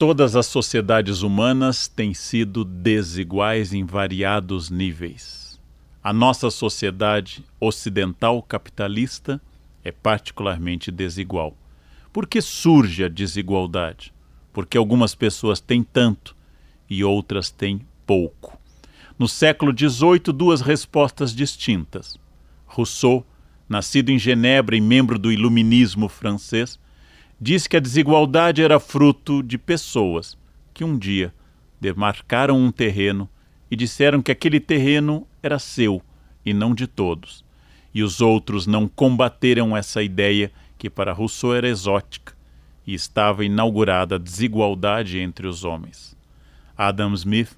Todas as sociedades humanas têm sido desiguais em variados níveis. A nossa sociedade ocidental capitalista é particularmente desigual. Por que surge a desigualdade? Porque algumas pessoas têm tanto e outras têm pouco. No século XVIII, duas respostas distintas. Rousseau, nascido em Genebra e membro do Iluminismo francês, disse que a desigualdade era fruto de pessoas que um dia demarcaram um terreno e disseram que aquele terreno era seu e não de todos. E os outros não combateram essa ideia que para Rousseau era exótica e estava inaugurada a desigualdade entre os homens. Adam Smith,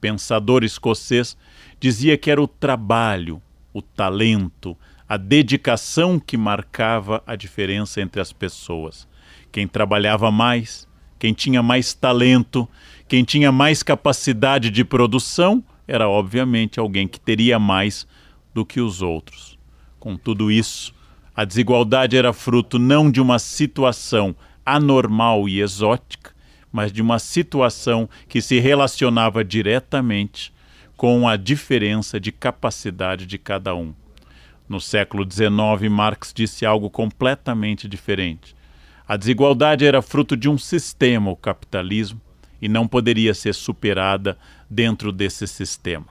pensador escocês, dizia que era o trabalho, o talento, a dedicação que marcava a diferença entre as pessoas. Quem trabalhava mais, quem tinha mais talento, quem tinha mais capacidade de produção, era obviamente alguém que teria mais do que os outros. Com tudo isso, a desigualdade era fruto não de uma situação anormal e exótica, mas de uma situação que se relacionava diretamente com a diferença de capacidade de cada um. No século XIX, Marx disse algo completamente diferente. A desigualdade era fruto de um sistema, o capitalismo, e não poderia ser superada dentro desse sistema.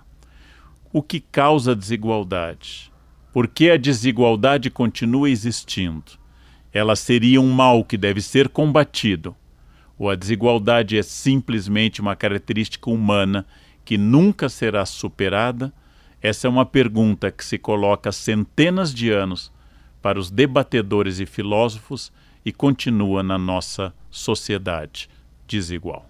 O que causa desigualdade? Por que a desigualdade continua existindo? Ela seria um mal que deve ser combatido. Ou a desigualdade é simplesmente uma característica humana que nunca será superada? Essa é uma pergunta que se coloca há centenas de anos para os debatedores e filósofos e continua na nossa sociedade desigual.